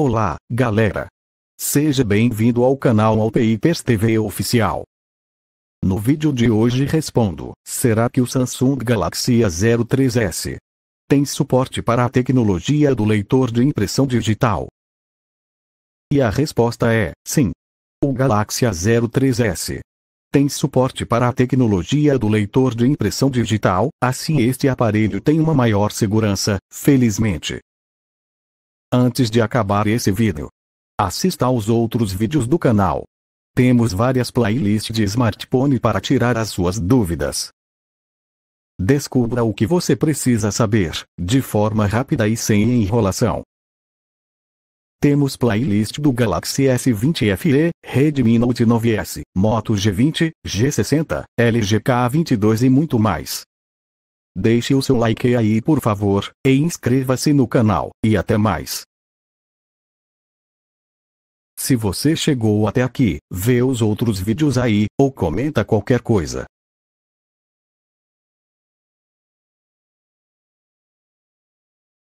Olá, galera! Seja bem-vindo ao canal Alpeipers TV Oficial. No vídeo de hoje respondo, será que o Samsung Galaxy A03s tem suporte para a tecnologia do leitor de impressão digital? E a resposta é, sim. O Galaxy A03s tem suporte para a tecnologia do leitor de impressão digital, assim este aparelho tem uma maior segurança, felizmente. Antes de acabar esse vídeo, assista aos outros vídeos do canal. Temos várias playlists de smartphone para tirar as suas dúvidas. Descubra o que você precisa saber, de forma rápida e sem enrolação. Temos playlist do Galaxy S20 FE, Redmi Note 9S, Moto G20, G60, LG K22 e muito mais. Deixe o seu like aí por favor, e inscreva-se no canal, e até mais. Se você chegou até aqui, vê os outros vídeos aí, ou comenta qualquer coisa.